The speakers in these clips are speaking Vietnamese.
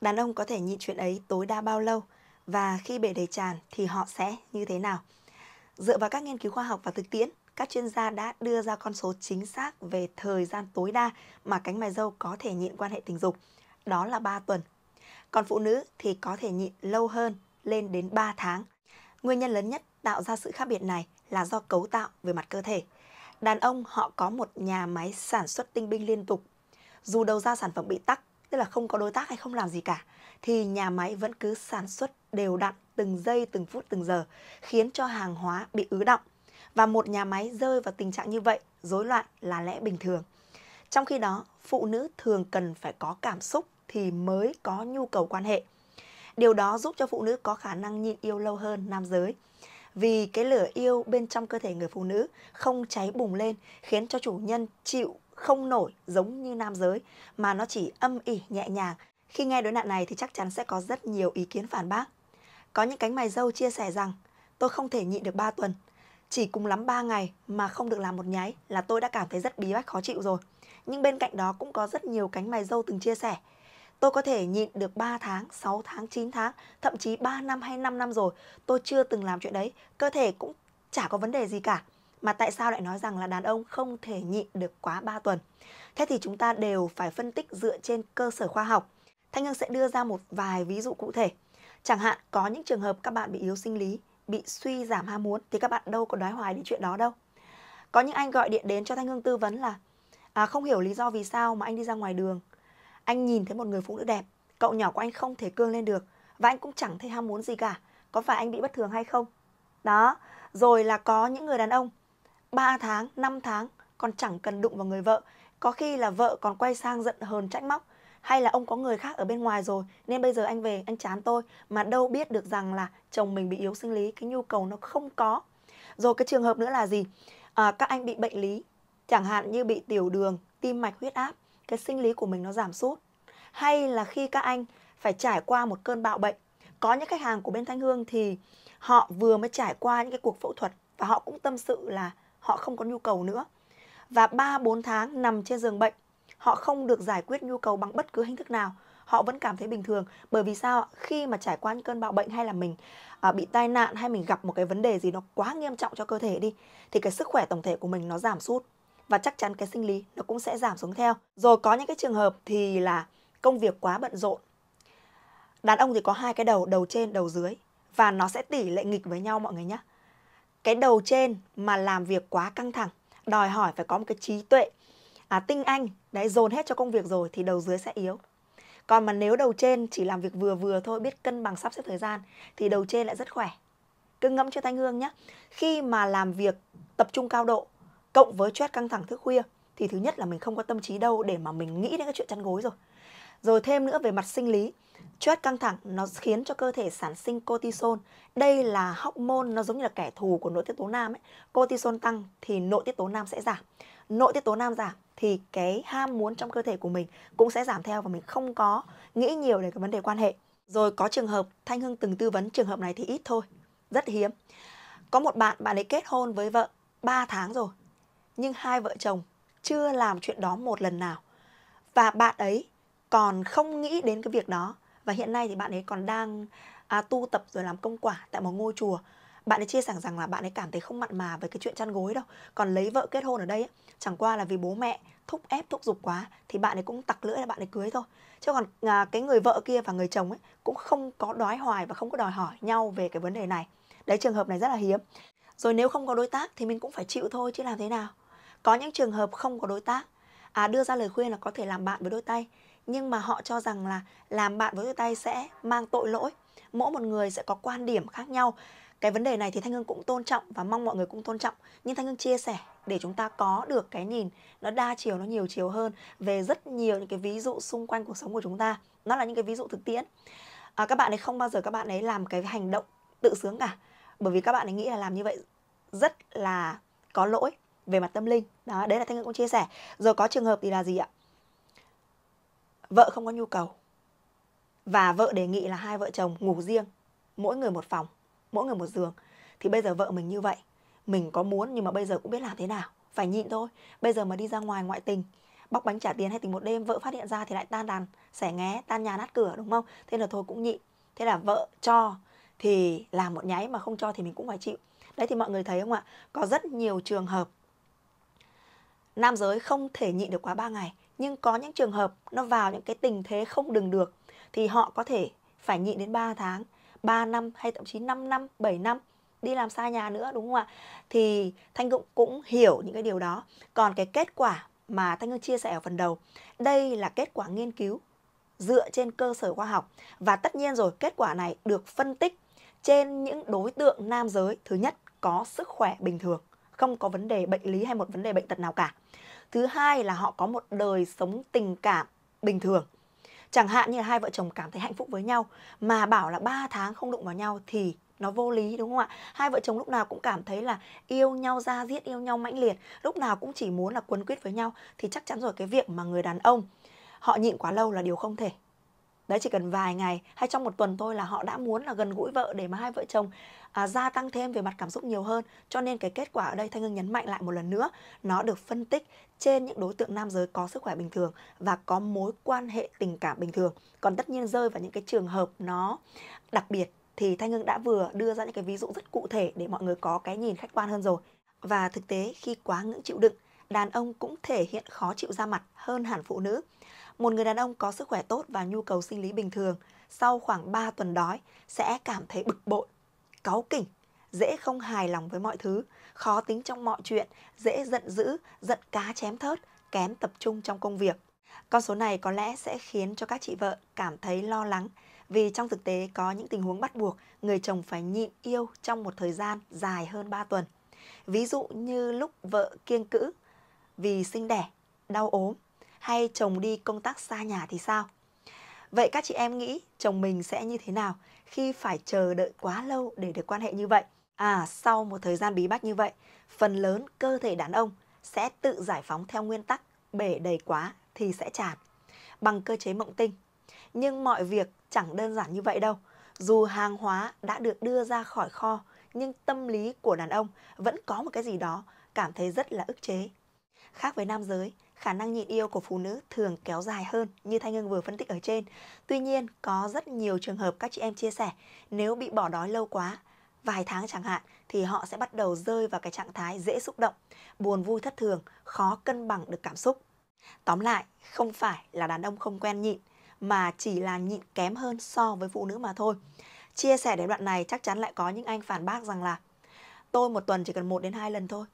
đàn ông có thể nhịn chuyện ấy tối đa bao lâu và khi bể đầy tràn thì họ sẽ như thế nào. Dựa vào các nghiên cứu khoa học và thực tiễn, các chuyên gia đã đưa ra con số chính xác về thời gian tối đa mà cánh mày râu có thể nhịn quan hệ tình dục, đó là 3 tuần. Còn phụ nữ thì có thể nhịn lâu hơn, lên đến 3 tháng. Nguyên nhân lớn nhất tạo ra sự khác biệt này là do cấu tạo về mặt cơ thể. Đàn ông họ có một nhà máy sản xuất tinh binh liên tục. Dù đầu ra sản phẩm bị tắc tức là không có đối tác hay không làm gì cả thì nhà máy vẫn cứ sản xuất đều đặn từng giây từng phút từng giờ khiến cho hàng hóa bị ứ động và một nhà máy rơi vào tình trạng như vậy rối loạn là lẽ bình thường trong khi đó phụ nữ thường cần phải có cảm xúc thì mới có nhu cầu quan hệ điều đó giúp cho phụ nữ có khả năng nhịn yêu lâu hơn nam giới vì cái lửa yêu bên trong cơ thể người phụ nữ không cháy bùng lên khiến cho chủ nhân chịu không nổi giống như nam giới mà nó chỉ âm ỉ nhẹ nhàng. Khi nghe đối nạn này thì chắc chắn sẽ có rất nhiều ý kiến phản bác. Có những cánh mày dâu chia sẻ rằng tôi không thể nhịn được 3 tuần, chỉ cùng lắm 3 ngày mà không được làm một nháy là tôi đã cảm thấy rất bí bách khó chịu rồi. Nhưng bên cạnh đó cũng có rất nhiều cánh mày dâu từng chia sẻ. Tôi có thể nhịn được 3 tháng, 6 tháng, 9 tháng, thậm chí 3 năm hay 5 năm rồi. Tôi chưa từng làm chuyện đấy, cơ thể cũng chả có vấn đề gì cả mà tại sao lại nói rằng là đàn ông không thể nhịn được quá 3 tuần. Thế thì chúng ta đều phải phân tích dựa trên cơ sở khoa học. Thanh Hương sẽ đưa ra một vài ví dụ cụ thể. Chẳng hạn có những trường hợp các bạn bị yếu sinh lý, bị suy giảm ham muốn thì các bạn đâu có đoái hoài đến chuyện đó đâu. Có những anh gọi điện đến cho Thanh Hương tư vấn là à, không hiểu lý do vì sao mà anh đi ra ngoài đường. Anh nhìn thấy một người phụ nữ đẹp, cậu nhỏ của anh không thể cương lên được và anh cũng chẳng thấy ham muốn gì cả. Có phải anh bị bất thường hay không? Đó, rồi là có những người đàn ông 3 tháng, 5 tháng còn chẳng cần đụng vào người vợ. Có khi là vợ còn quay sang giận hờn trách móc hay là ông có người khác ở bên ngoài rồi nên bây giờ anh về anh chán tôi mà đâu biết được rằng là chồng mình bị yếu sinh lý cái nhu cầu nó không có rồi cái trường hợp nữa là gì à, các anh bị bệnh lý chẳng hạn như bị tiểu đường tim mạch huyết áp cái sinh lý của mình nó giảm sút hay là khi các anh phải trải qua một cơn bạo bệnh có những khách hàng của bên thanh hương thì họ vừa mới trải qua những cái cuộc phẫu thuật và họ cũng tâm sự là họ không có nhu cầu nữa. Và 3-4 tháng nằm trên giường bệnh, họ không được giải quyết nhu cầu bằng bất cứ hình thức nào. Họ vẫn cảm thấy bình thường bởi vì sao khi mà trải qua những cơn bạo bệnh hay là mình à, bị tai nạn hay mình gặp một cái vấn đề gì nó quá nghiêm trọng cho cơ thể đi thì cái sức khỏe tổng thể của mình nó giảm sút và chắc chắn cái sinh lý nó cũng sẽ giảm xuống theo. Rồi có những cái trường hợp thì là công việc quá bận rộn. Đàn ông thì có hai cái đầu, đầu trên, đầu dưới và nó sẽ tỷ lệ nghịch với nhau mọi người nhé cái đầu trên mà làm việc quá căng thẳng đòi hỏi phải có một cái trí tuệ à, tinh anh đấy dồn hết cho công việc rồi thì đầu dưới sẽ yếu còn mà nếu đầu trên chỉ làm việc vừa vừa thôi biết cân bằng sắp xếp thời gian thì đầu trên lại rất khỏe cứ ngẫm cho thanh hương nhé khi mà làm việc tập trung cao độ cộng với stress căng thẳng thức khuya thì thứ nhất là mình không có tâm trí đâu để mà mình nghĩ đến cái chuyện chăn gối rồi rồi thêm nữa về mặt sinh lý, stress căng thẳng nó khiến cho cơ thể sản sinh cortisol. Đây là hormone nó giống như là kẻ thù của nội tiết tố nam ấy. Cortisol tăng thì nội tiết tố nam sẽ giảm. Nội tiết tố nam giảm thì cái ham muốn trong cơ thể của mình cũng sẽ giảm theo và mình không có nghĩ nhiều về cái vấn đề quan hệ. Rồi có trường hợp Thanh Hưng từng tư vấn trường hợp này thì ít thôi, rất hiếm. Có một bạn bạn ấy kết hôn với vợ 3 tháng rồi nhưng hai vợ chồng chưa làm chuyện đó một lần nào. Và bạn ấy còn không nghĩ đến cái việc đó và hiện nay thì bạn ấy còn đang à, tu tập rồi làm công quả tại một ngôi chùa bạn ấy chia sẻ rằng là bạn ấy cảm thấy không mặn mà với cái chuyện chăn gối đâu còn lấy vợ kết hôn ở đây chẳng qua là vì bố mẹ thúc ép thúc giục quá thì bạn ấy cũng tặc lưỡi là bạn ấy cưới thôi chứ còn à, cái người vợ kia và người chồng ấy cũng không có đói hoài và không có đòi hỏi nhau về cái vấn đề này đấy trường hợp này rất là hiếm rồi nếu không có đối tác thì mình cũng phải chịu thôi chứ làm thế nào có những trường hợp không có đối tác à, đưa ra lời khuyên là có thể làm bạn với đôi tay nhưng mà họ cho rằng là làm bạn với đôi tay sẽ mang tội lỗi mỗi một người sẽ có quan điểm khác nhau cái vấn đề này thì thanh hương cũng tôn trọng và mong mọi người cũng tôn trọng nhưng thanh hương chia sẻ để chúng ta có được cái nhìn nó đa chiều nó nhiều chiều hơn về rất nhiều những cái ví dụ xung quanh cuộc sống của chúng ta nó là những cái ví dụ thực tiễn à, các bạn ấy không bao giờ các bạn ấy làm cái hành động tự sướng cả bởi vì các bạn ấy nghĩ là làm như vậy rất là có lỗi về mặt tâm linh đó đấy là thanh hương cũng chia sẻ rồi có trường hợp thì là gì ạ vợ không có nhu cầu và vợ đề nghị là hai vợ chồng ngủ riêng mỗi người một phòng mỗi người một giường thì bây giờ vợ mình như vậy mình có muốn nhưng mà bây giờ cũng biết làm thế nào phải nhịn thôi bây giờ mà đi ra ngoài ngoại tình bóc bánh trả tiền hay tình một đêm vợ phát hiện ra thì lại tan đàn xẻ nghé tan nhà nát cửa đúng không thế là thôi cũng nhịn thế là vợ cho thì làm một nháy mà không cho thì mình cũng phải chịu đấy thì mọi người thấy không ạ có rất nhiều trường hợp nam giới không thể nhịn được quá 3 ngày nhưng có những trường hợp nó vào những cái tình thế không đừng được thì họ có thể phải nhịn đến 3 tháng, 3 năm hay thậm chí 5 năm, 7 năm đi làm xa nhà nữa đúng không ạ? Thì Thanh cũng cũng hiểu những cái điều đó. Còn cái kết quả mà Thanh Hương chia sẻ ở phần đầu, đây là kết quả nghiên cứu dựa trên cơ sở khoa học và tất nhiên rồi kết quả này được phân tích trên những đối tượng nam giới thứ nhất có sức khỏe bình thường không có vấn đề bệnh lý hay một vấn đề bệnh tật nào cả thứ hai là họ có một đời sống tình cảm bình thường chẳng hạn như là hai vợ chồng cảm thấy hạnh phúc với nhau mà bảo là 3 tháng không đụng vào nhau thì nó vô lý đúng không ạ hai vợ chồng lúc nào cũng cảm thấy là yêu nhau ra giết yêu nhau mãnh liệt lúc nào cũng chỉ muốn là quấn quýt với nhau thì chắc chắn rồi cái việc mà người đàn ông họ nhịn quá lâu là điều không thể đấy chỉ cần vài ngày hay trong một tuần thôi là họ đã muốn là gần gũi vợ để mà hai vợ chồng à, gia tăng thêm về mặt cảm xúc nhiều hơn cho nên cái kết quả ở đây thanh hương nhấn mạnh lại một lần nữa nó được phân tích trên những đối tượng nam giới có sức khỏe bình thường và có mối quan hệ tình cảm bình thường còn tất nhiên rơi vào những cái trường hợp nó đặc biệt thì thanh hương đã vừa đưa ra những cái ví dụ rất cụ thể để mọi người có cái nhìn khách quan hơn rồi và thực tế khi quá ngưỡng chịu đựng đàn ông cũng thể hiện khó chịu ra mặt hơn hẳn phụ nữ một người đàn ông có sức khỏe tốt và nhu cầu sinh lý bình thường sau khoảng 3 tuần đói sẽ cảm thấy bực bội, cáu kỉnh, dễ không hài lòng với mọi thứ, khó tính trong mọi chuyện, dễ giận dữ, giận cá chém thớt, kém tập trung trong công việc. Con số này có lẽ sẽ khiến cho các chị vợ cảm thấy lo lắng vì trong thực tế có những tình huống bắt buộc người chồng phải nhịn yêu trong một thời gian dài hơn 3 tuần. Ví dụ như lúc vợ kiêng cữ vì sinh đẻ, đau ốm hay chồng đi công tác xa nhà thì sao? Vậy các chị em nghĩ chồng mình sẽ như thế nào khi phải chờ đợi quá lâu để được quan hệ như vậy? À, sau một thời gian bí bách như vậy, phần lớn cơ thể đàn ông sẽ tự giải phóng theo nguyên tắc bể đầy quá thì sẽ tràn bằng cơ chế mộng tinh. Nhưng mọi việc chẳng đơn giản như vậy đâu. Dù hàng hóa đã được đưa ra khỏi kho, nhưng tâm lý của đàn ông vẫn có một cái gì đó cảm thấy rất là ức chế, Khác với nam giới, khả năng nhịn yêu của phụ nữ thường kéo dài hơn như Thanh Hương vừa phân tích ở trên. Tuy nhiên, có rất nhiều trường hợp các chị em chia sẻ nếu bị bỏ đói lâu quá, vài tháng chẳng hạn thì họ sẽ bắt đầu rơi vào cái trạng thái dễ xúc động, buồn vui thất thường, khó cân bằng được cảm xúc. Tóm lại, không phải là đàn ông không quen nhịn mà chỉ là nhịn kém hơn so với phụ nữ mà thôi. Chia sẻ đến đoạn này chắc chắn lại có những anh phản bác rằng là tôi một tuần chỉ cần một đến hai lần thôi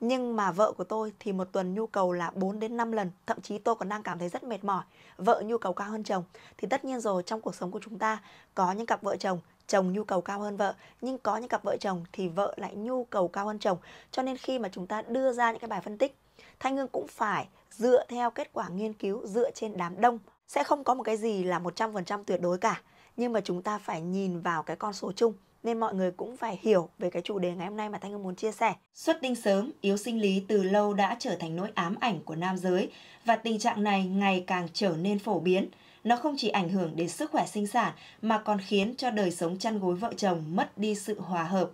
nhưng mà vợ của tôi thì một tuần nhu cầu là 4 đến 5 lần, thậm chí tôi còn đang cảm thấy rất mệt mỏi. Vợ nhu cầu cao hơn chồng thì tất nhiên rồi trong cuộc sống của chúng ta có những cặp vợ chồng chồng nhu cầu cao hơn vợ nhưng có những cặp vợ chồng thì vợ lại nhu cầu cao hơn chồng cho nên khi mà chúng ta đưa ra những cái bài phân tích thanh hương cũng phải dựa theo kết quả nghiên cứu dựa trên đám đông sẽ không có một cái gì là 100% tuyệt đối cả nhưng mà chúng ta phải nhìn vào cái con số chung nên mọi người cũng phải hiểu về cái chủ đề ngày hôm nay mà Thanh Hương muốn chia sẻ. Xuất tinh sớm, yếu sinh lý từ lâu đã trở thành nỗi ám ảnh của nam giới và tình trạng này ngày càng trở nên phổ biến. Nó không chỉ ảnh hưởng đến sức khỏe sinh sản mà còn khiến cho đời sống chăn gối vợ chồng mất đi sự hòa hợp.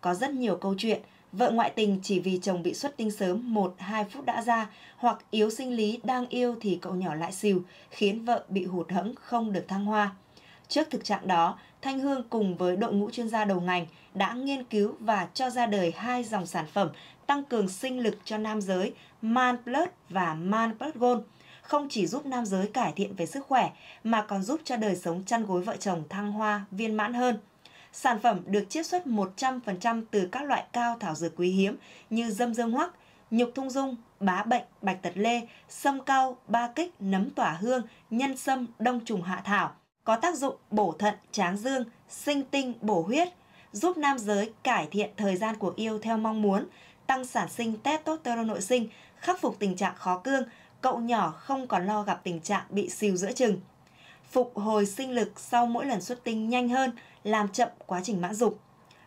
Có rất nhiều câu chuyện, vợ ngoại tình chỉ vì chồng bị xuất tinh sớm 1-2 phút đã ra hoặc yếu sinh lý đang yêu thì cậu nhỏ lại xìu, khiến vợ bị hụt hẫng không được thăng hoa. Trước thực trạng đó, Thanh Hương cùng với đội ngũ chuyên gia đầu ngành đã nghiên cứu và cho ra đời hai dòng sản phẩm tăng cường sinh lực cho nam giới Man Plus và Man Plus Gold không chỉ giúp nam giới cải thiện về sức khỏe mà còn giúp cho đời sống chăn gối vợ chồng thăng hoa, viên mãn hơn. Sản phẩm được chiết xuất 100% từ các loại cao thảo dược quý hiếm như dâm dương hoắc, nhục thung dung, bá bệnh, bạch tật lê, sâm cao, ba kích, nấm tỏa hương, nhân sâm, đông trùng hạ thảo – có tác dụng bổ thận, tráng dương, sinh tinh, bổ huyết, giúp nam giới cải thiện thời gian cuộc yêu theo mong muốn, tăng sản sinh testosterone nội sinh, khắc phục tình trạng khó cương, cậu nhỏ không còn lo gặp tình trạng bị xìu giữa chừng. Phục hồi sinh lực sau mỗi lần xuất tinh nhanh hơn, làm chậm quá trình mãn dục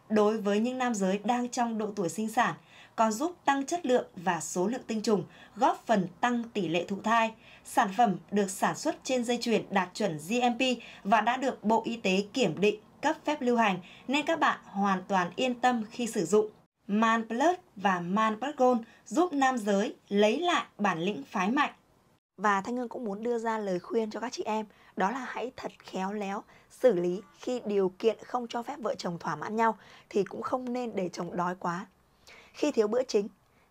đối với những nam giới đang trong độ tuổi sinh sản, còn giúp tăng chất lượng và số lượng tinh trùng, góp phần tăng tỷ lệ thụ thai. Sản phẩm được sản xuất trên dây chuyền đạt chuẩn GMP và đã được Bộ Y tế kiểm định cấp phép lưu hành nên các bạn hoàn toàn yên tâm khi sử dụng. Man Plus và Man Plus Gold giúp nam giới lấy lại bản lĩnh phái mạnh và Thanh Hương cũng muốn đưa ra lời khuyên cho các chị em Đó là hãy thật khéo léo xử lý khi điều kiện không cho phép vợ chồng thỏa mãn nhau Thì cũng không nên để chồng đói quá Khi thiếu bữa chính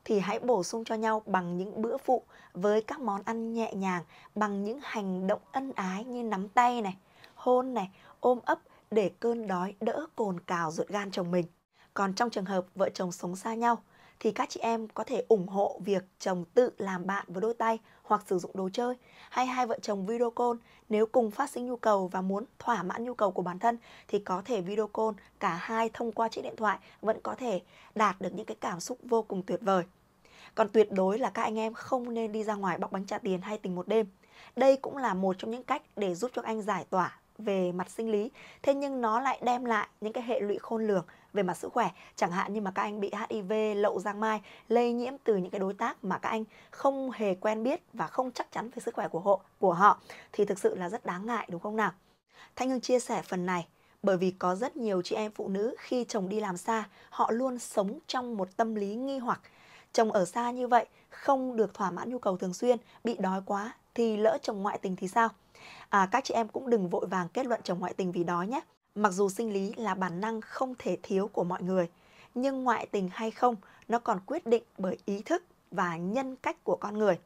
thì hãy bổ sung cho nhau bằng những bữa phụ với các món ăn nhẹ nhàng bằng những hành động ân ái như nắm tay này, hôn này, ôm ấp để cơn đói đỡ cồn cào ruột gan chồng mình. Còn trong trường hợp vợ chồng sống xa nhau thì các chị em có thể ủng hộ việc chồng tự làm bạn với đôi tay hoặc sử dụng đồ chơi hay hai vợ chồng video call nếu cùng phát sinh nhu cầu và muốn thỏa mãn nhu cầu của bản thân thì có thể video call cả hai thông qua chiếc điện thoại vẫn có thể đạt được những cái cảm xúc vô cùng tuyệt vời. Còn tuyệt đối là các anh em không nên đi ra ngoài bóc bánh trả tiền hay tình một đêm. Đây cũng là một trong những cách để giúp cho anh giải tỏa về mặt sinh lý thế nhưng nó lại đem lại những cái hệ lụy khôn lường về mặt sức khỏe chẳng hạn như mà các anh bị HIV lậu giang mai lây nhiễm từ những cái đối tác mà các anh không hề quen biết và không chắc chắn về sức khỏe của họ của họ thì thực sự là rất đáng ngại đúng không nào Thanh Hương chia sẻ phần này bởi vì có rất nhiều chị em phụ nữ khi chồng đi làm xa họ luôn sống trong một tâm lý nghi hoặc chồng ở xa như vậy không được thỏa mãn nhu cầu thường xuyên bị đói quá thì lỡ chồng ngoại tình thì sao à, các chị em cũng đừng vội vàng kết luận chồng ngoại tình vì đó nhé mặc dù sinh lý là bản năng không thể thiếu của mọi người nhưng ngoại tình hay không nó còn quyết định bởi ý thức và nhân cách của con người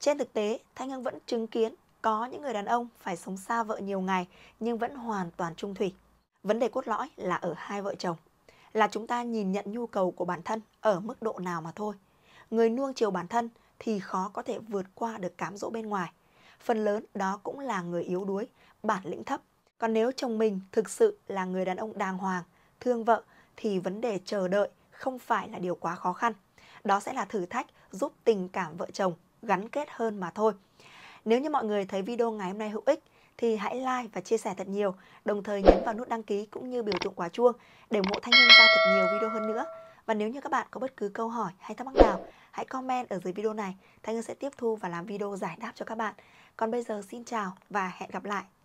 trên thực tế thanh hưng vẫn chứng kiến có những người đàn ông phải sống xa vợ nhiều ngày nhưng vẫn hoàn toàn trung thủy vấn đề cốt lõi là ở hai vợ chồng là chúng ta nhìn nhận nhu cầu của bản thân ở mức độ nào mà thôi người nuông chiều bản thân thì khó có thể vượt qua được cám dỗ bên ngoài phần lớn đó cũng là người yếu đuối, bản lĩnh thấp. Còn nếu chồng mình thực sự là người đàn ông đàng hoàng, thương vợ thì vấn đề chờ đợi không phải là điều quá khó khăn. Đó sẽ là thử thách giúp tình cảm vợ chồng gắn kết hơn mà thôi. Nếu như mọi người thấy video ngày hôm nay hữu ích thì hãy like và chia sẻ thật nhiều, đồng thời nhấn vào nút đăng ký cũng như biểu tượng quả chuông để ủng hộ Thanh Hương ra thật nhiều video hơn nữa. Và nếu như các bạn có bất cứ câu hỏi hay thắc mắc nào, hãy comment ở dưới video này. Thanh Hương sẽ tiếp thu và làm video giải đáp cho các bạn. Còn bây giờ xin chào và hẹn gặp lại.